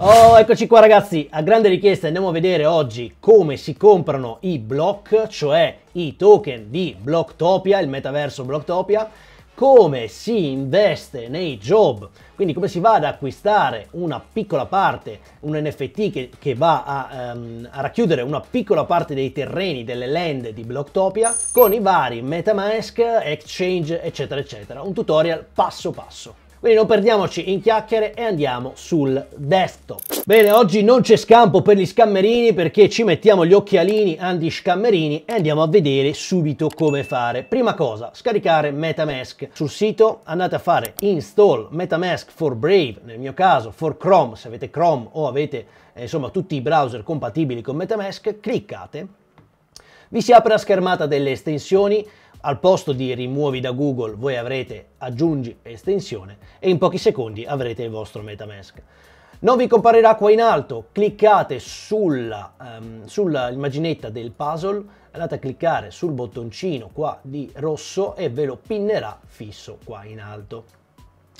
Oh, eccoci qua ragazzi, a grande richiesta andiamo a vedere oggi come si comprano i block, cioè i token di Blocktopia, il metaverso Blocktopia, come si investe nei job, quindi come si va ad acquistare una piccola parte, un NFT che, che va a, um, a, racchiudere una piccola parte dei terreni, delle land di Blocktopia con i vari Metamask, Exchange, eccetera, eccetera. Un tutorial passo passo. Quindi non perdiamoci in chiacchiere e andiamo sul desktop. Bene, oggi non c'è scampo per gli scammerini perché ci mettiamo gli occhialini anti-scammerini e andiamo a vedere subito come fare. Prima cosa, scaricare Metamask. Sul sito andate a fare install Metamask for Brave, nel mio caso for Chrome, se avete Chrome o avete eh, insomma tutti i browser compatibili con Metamask, cliccate. Vi si apre la schermata delle estensioni al posto di rimuovi da Google voi avrete aggiungi estensione e in pochi secondi avrete il vostro Metamask. Non vi comparirà qua in alto, cliccate sulla, um, sulla immaginetta del puzzle, andate a cliccare sul bottoncino qua di rosso e ve lo pinnerà fisso qua in alto.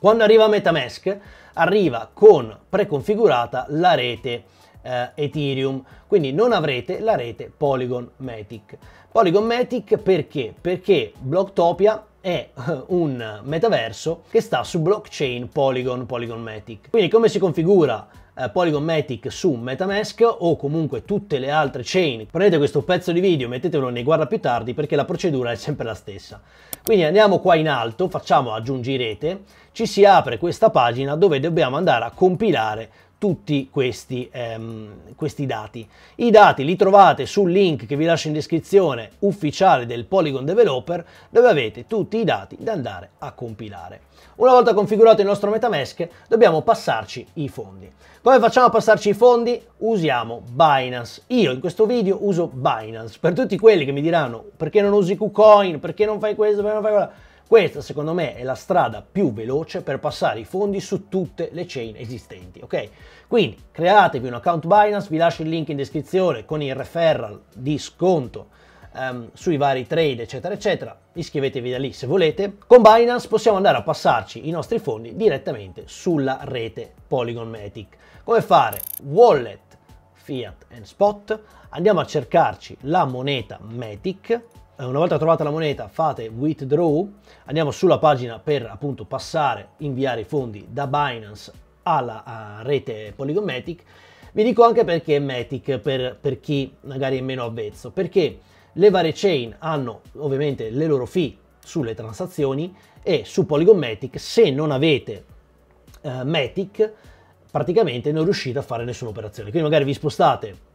Quando arriva Metamask arriva con preconfigurata la rete eh, Ethereum, quindi non avrete la rete Polygon Matic. Polygon Matic perché? Perché Blocktopia è eh, un metaverso che sta su blockchain Polygon Polygon Matic. Quindi come si configura eh, Polygon Matic su Metamask o comunque tutte le altre chain. Prendete questo pezzo di video, mettetelo nei guarda più tardi perché la procedura è sempre la stessa. Quindi andiamo qua in alto, facciamo aggiungi rete, ci si apre questa pagina dove dobbiamo andare a compilare tutti questi, ehm, questi, dati. I dati li trovate sul link che vi lascio in descrizione ufficiale del Polygon Developer dove avete tutti i dati da andare a compilare. Una volta configurato il nostro Metamask dobbiamo passarci i fondi. Come facciamo a passarci i fondi? Usiamo Binance. Io in questo video uso Binance. Per tutti quelli che mi diranno perché non usi KuCoin, perché non fai questo, perché non fai quello questa secondo me è la strada più veloce per passare i fondi su tutte le chain esistenti, ok? Quindi createvi un account Binance, vi lascio il link in descrizione con il referral di sconto um, sui vari trade eccetera eccetera, iscrivetevi da lì se volete. Con Binance possiamo andare a passarci i nostri fondi direttamente sulla rete Polygon Matic. Come fare? Wallet, fiat and spot, andiamo a cercarci la moneta Matic eh, una volta trovata la moneta fate withdraw, andiamo sulla pagina per appunto passare, inviare i fondi da Binance alla eh, rete Polygon Matic. Vi dico anche perché Matic, per, per chi magari è meno avvezzo, perché le varie chain hanno ovviamente le loro fee sulle transazioni e su Polygon Matic se non avete eh, Matic praticamente non riuscite a fare nessuna operazione. Quindi magari vi spostate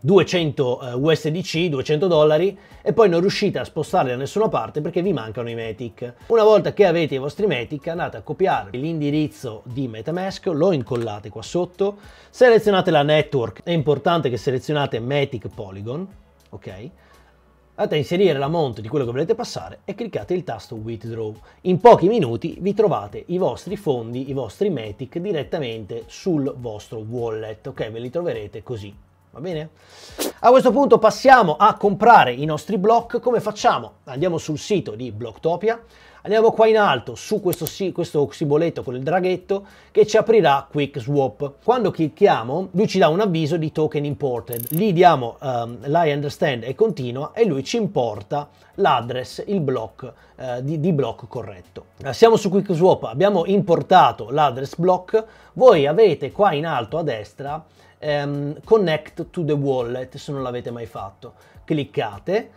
200 USDC, 200 dollari, e poi non riuscite a spostarli da nessuna parte perché vi mancano i Matic. Una volta che avete i vostri Matic, andate a copiare l'indirizzo di Metamask, lo incollate qua sotto, selezionate la network, è importante che selezionate Matic Polygon, ok? Andate a inserire la monte di quello che volete passare e cliccate il tasto Withdraw. In pochi minuti vi trovate i vostri fondi, i vostri Matic direttamente sul vostro wallet, ok? Ve li troverete così va bene? A questo punto passiamo a comprare i nostri block, come facciamo? Andiamo sul sito di Blocktopia, Andiamo qua in alto su questo, questo simboletto con il draghetto che ci aprirà Quick Swap. Quando clicchiamo lui ci dà un avviso di token imported. Lì diamo um, l'I understand e continua e lui ci importa l'address, il block eh, di, di block corretto. Eh, siamo su Quick Swap, abbiamo importato l'address block. Voi avete qua in alto a destra um, connect to the wallet se non l'avete mai fatto. Cliccate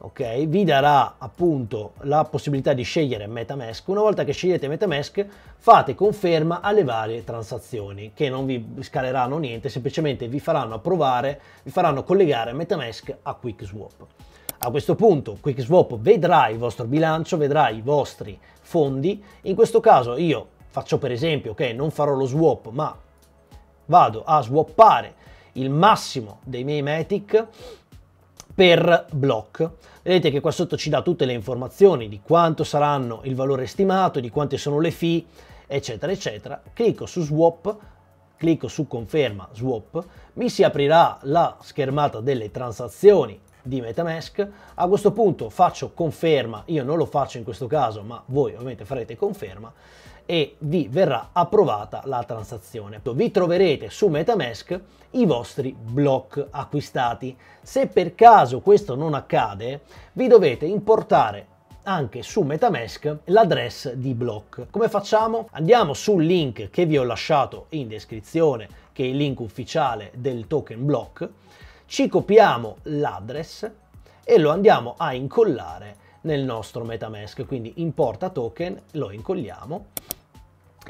ok? Vi darà appunto la possibilità di scegliere MetaMask. Una volta che scegliete MetaMask fate conferma alle varie transazioni che non vi scaleranno niente, semplicemente vi faranno approvare, vi faranno collegare MetaMask a QuickSwap. A questo punto QuickSwap vedrà il vostro bilancio, vedrà i vostri fondi. In questo caso io faccio per esempio che okay, non farò lo swap, ma vado a swappare il massimo dei miei Matic per block. Vedete che qua sotto ci dà tutte le informazioni di quanto saranno il valore stimato, di quante sono le fee, eccetera, eccetera. Clicco su swap, clicco su conferma swap, mi si aprirà la schermata delle transazioni di Metamask. A questo punto faccio conferma, io non lo faccio in questo caso, ma voi ovviamente farete conferma e vi verrà approvata la transazione. Ecco, vi troverete su Metamask i vostri block acquistati. Se per caso questo non accade, vi dovete importare anche su Metamask l'address di block. Come facciamo? Andiamo sul link che vi ho lasciato in descrizione, che è il link ufficiale del token block, ci copiamo l'address e lo andiamo a incollare nel nostro Metamask, quindi importa token, lo incolliamo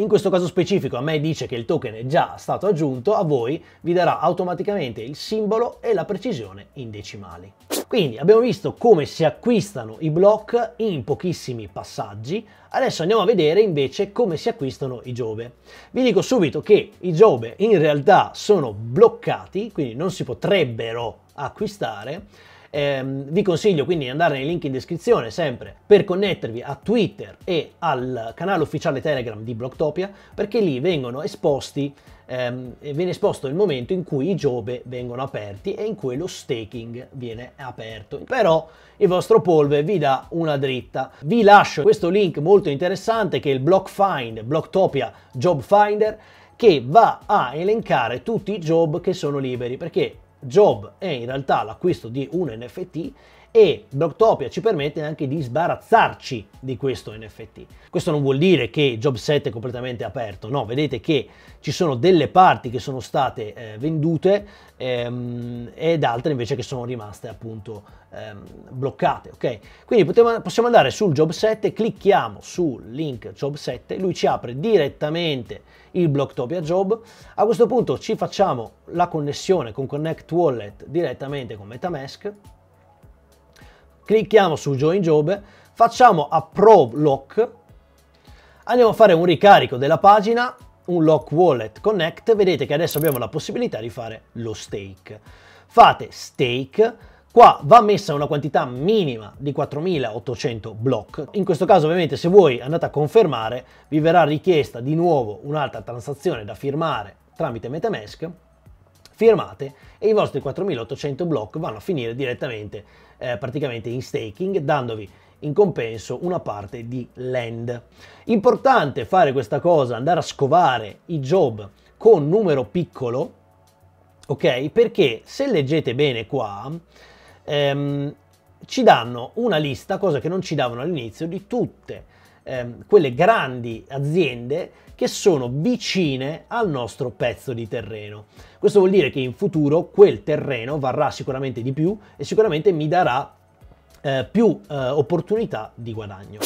in questo caso specifico a me dice che il token è già stato aggiunto, a voi vi darà automaticamente il simbolo e la precisione in decimali. Quindi abbiamo visto come si acquistano i block in pochissimi passaggi, adesso andiamo a vedere invece come si acquistano i Giove. Vi dico subito che i Giove in realtà sono bloccati, quindi non si potrebbero acquistare, Ehm, vi consiglio quindi di andare nei link in descrizione sempre per connettervi a Twitter e al canale ufficiale Telegram di Blocktopia perché lì vengono esposti ehm, viene esposto il momento in cui i jobe vengono aperti e in cui lo staking viene aperto. Però il vostro polve vi dà una dritta. Vi lascio questo link molto interessante che è il Blockfind, Blocktopia Job Finder, che va a elencare tutti i job che sono liberi, perché Job è in realtà l'acquisto di un NFT e Blocktopia ci permette anche di sbarazzarci di questo NFT. Questo non vuol dire che Job 7 è completamente aperto, no, vedete che ci sono delle parti che sono state eh, vendute ehm, ed altre invece che sono rimaste appunto ehm, bloccate, ok? Quindi potevamo, possiamo andare sul Job 7, clicchiamo sul link Job 7, lui ci apre direttamente il Blocktopia Job. A questo punto ci facciamo la connessione con Connect Wallet direttamente con MetaMask Clicchiamo su Join Job, facciamo Approve Lock, andiamo a fare un ricarico della pagina, un Lock Wallet Connect, vedete che adesso abbiamo la possibilità di fare lo stake. Fate stake, Qua va messa una quantità minima di 4800 block. In questo caso ovviamente se voi andate a confermare vi verrà richiesta di nuovo un'altra transazione da firmare tramite Metamask firmate e i vostri 4.800 block vanno a finire direttamente eh, praticamente in staking dandovi in compenso una parte di land. Importante fare questa cosa, andare a scovare i job con numero piccolo, ok? Perché se leggete bene qua, ehm, ci danno una lista, cosa che non ci davano all'inizio, di tutte ehm, quelle grandi aziende che sono vicine al nostro pezzo di terreno. Questo vuol dire che in futuro quel terreno varrà sicuramente di più e sicuramente mi darà eh, più eh, opportunità di guadagno.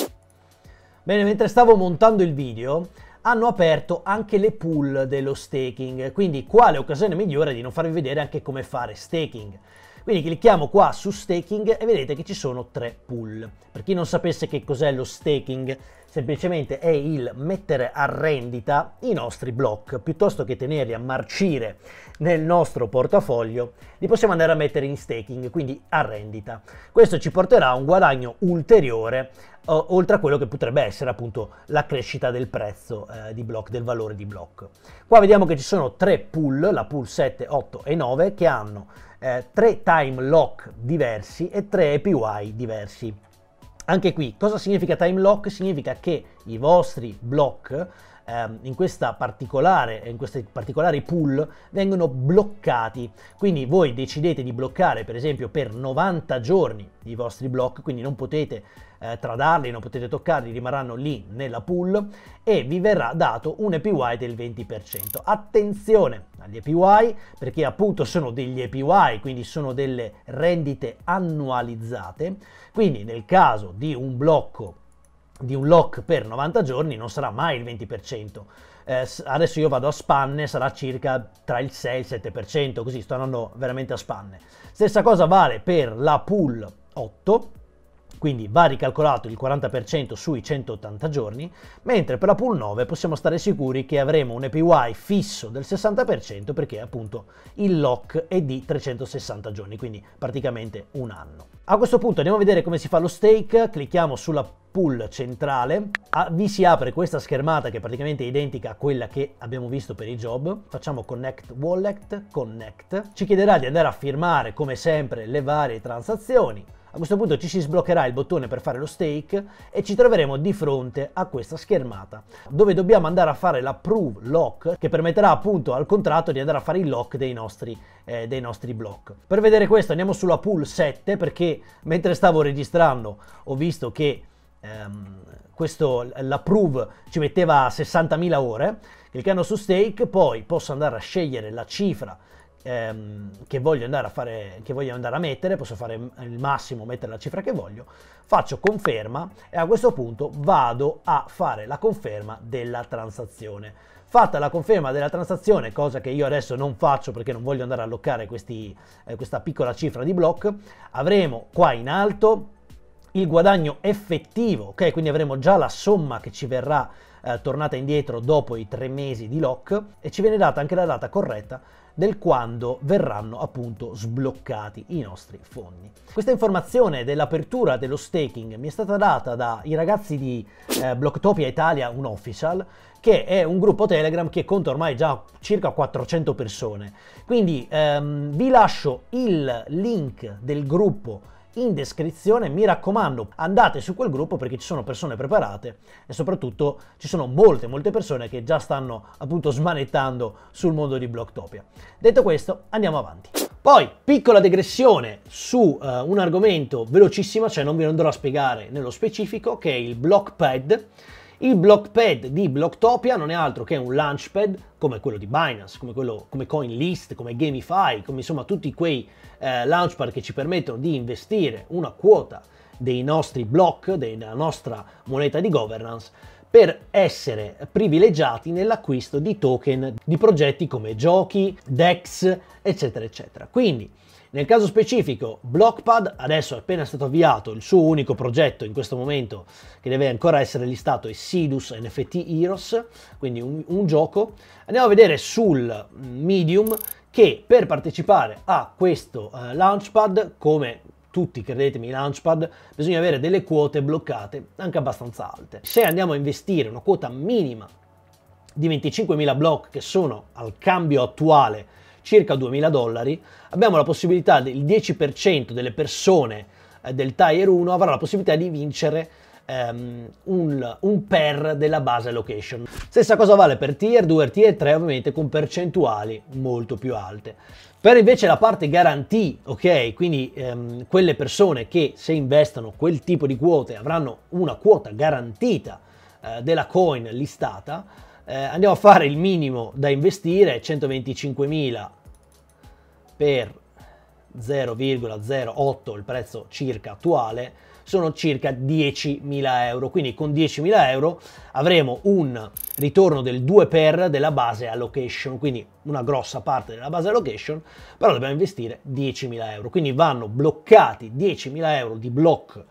Bene, mentre stavo montando il video hanno aperto anche le pool dello staking, quindi quale occasione migliore di non farvi vedere anche come fare staking. Quindi clicchiamo qua su staking e vedete che ci sono tre pool. Per chi non sapesse che cos'è lo staking, semplicemente è il mettere a rendita i nostri block, piuttosto che tenerli a marcire nel nostro portafoglio, li possiamo andare a mettere in staking, quindi a rendita. Questo ci porterà a un guadagno ulteriore o, eh, oltre a quello che potrebbe essere appunto la crescita del prezzo eh, di block, del valore di block. Qua vediamo che ci sono tre pool, la pool 7, 8 e 9, che hanno eh, tre time lock diversi e tre APY diversi. Anche qui, cosa significa time lock? Significa che i vostri block ehm, in, questa in questi particolari pool vengono bloccati. Quindi voi decidete di bloccare per esempio per 90 giorni i vostri block, quindi non potete eh, tradarli, non potete toccarli, rimarranno lì nella pool e vi verrà dato un APY del 20%. Attenzione agli APY perché appunto sono degli APY, quindi sono delle rendite annualizzate, quindi nel caso di un blocco di un lock per 90 giorni non sarà mai il 20%. Eh, adesso io vado a spanne, sarà circa tra il 6 e il 7%, così sto andando veramente a spanne. Stessa cosa vale per la pool 8 quindi va ricalcolato il 40% sui 180 giorni, mentre per la pool 9 possiamo stare sicuri che avremo un APY fisso del 60% perché appunto il lock è di 360 giorni, quindi praticamente un anno. A questo punto andiamo a vedere come si fa lo stake, clicchiamo sulla pool centrale, vi si apre questa schermata che è praticamente identica a quella che abbiamo visto per i job, facciamo connect wallet, connect, ci chiederà di andare a firmare come sempre le varie transazioni, a questo punto ci si sbloccherà il bottone per fare lo stake e ci troveremo di fronte a questa schermata dove dobbiamo andare a fare la prove lock che permetterà appunto al contratto di andare a fare il lock dei nostri, eh, dei nostri block. Per vedere questo andiamo sulla pool 7 perché mentre stavo registrando ho visto che ehm, questo, la prove ci metteva 60.000 ore cliccando su stake poi posso andare a scegliere la cifra ehm, che, voglio andare a fare, che voglio andare a mettere, posso fare il massimo, mettere la cifra che voglio, faccio conferma e a questo punto vado a fare la conferma della transazione. Fatta la conferma della transazione, cosa che io adesso non faccio perché non voglio andare a alloccare questi, eh, questa piccola cifra di block, avremo qua in alto il guadagno effettivo, ok? Quindi avremo già la somma che ci verrà eh, tornata indietro dopo i tre mesi di lock e ci viene data anche la data corretta del quando verranno appunto sbloccati i nostri fondi. Questa informazione dell'apertura dello staking mi è stata data dai ragazzi di eh, Blocktopia Italia, un official, che è un gruppo Telegram che conta ormai già circa 400 persone. Quindi ehm, vi lascio il link del gruppo in descrizione. Mi raccomando, andate su quel gruppo perché ci sono persone preparate e soprattutto ci sono molte, molte persone che già stanno appunto smanettando sul mondo di Blocktopia. Detto questo, andiamo avanti. Poi, piccola digressione su uh, un argomento velocissimo, cioè non vi andrò a spiegare nello specifico, che è il Blockpad il Blockpad di Blocktopia non è altro che un launchpad come quello di Binance, come, quello, come CoinList, come Gamify, come insomma tutti quei eh, launchpad che ci permettono di investire una quota dei nostri block, della nostra moneta di governance, per essere privilegiati nell'acquisto di token di progetti come giochi, DEX, eccetera, eccetera. Quindi nel caso specifico, Blockpad adesso è appena stato avviato il suo unico progetto in questo momento che deve ancora essere listato è Sidus NFT Heroes, quindi un, un gioco. Andiamo a vedere sul Medium che per partecipare a questo eh, Launchpad, come tutti, credetemi, Launchpad, bisogna avere delle quote bloccate anche abbastanza alte. Se andiamo a investire una quota minima di 25.000 block che sono al cambio attuale circa 2.000 dollari, abbiamo la possibilità del 10% delle persone eh, del Tier 1 avrà la possibilità di vincere Um, un, un, per della base location. Stessa cosa vale per tier 2 e tier 3 ovviamente con percentuali molto più alte. Per invece la parte guarantee, ok, quindi um, quelle persone che se investono quel tipo di quote avranno una quota garantita uh, della coin listata, eh, andiamo a fare il minimo da investire 125.000 per 0,08 il prezzo circa attuale sono circa 10.000 euro quindi con 10.000 euro avremo un ritorno del 2 per della base allocation quindi una grossa parte della base allocation però dobbiamo investire 10.000 euro quindi vanno bloccati 10.000 euro di block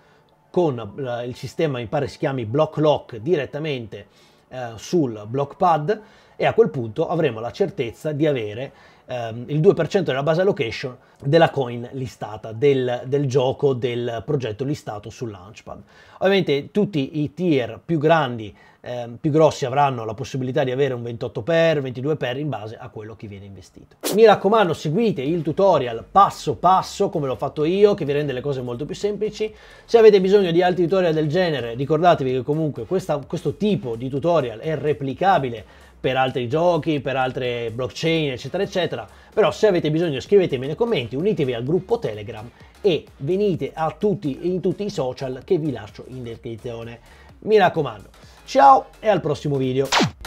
con il sistema mi pare si chiami block lock direttamente eh, sul blockpad e a quel punto avremo la certezza di avere ehm, il 2% della base allocation della coin listata, del, del, gioco, del progetto listato su Launchpad. Ovviamente tutti i tier più grandi, ehm, più grossi avranno la possibilità di avere un 28x, 22x in base a quello che viene investito. Mi raccomando, seguite il tutorial passo passo come l'ho fatto io, che vi rende le cose molto più semplici. Se avete bisogno di altri tutorial del genere, ricordatevi che comunque questa, questo tipo di tutorial è replicabile per altri giochi, per altre blockchain, eccetera, eccetera. Però se avete bisogno scrivetemi nei commenti, unitevi al gruppo Telegram e venite a tutti in tutti i social che vi lascio in descrizione. Mi raccomando. Ciao e al prossimo video.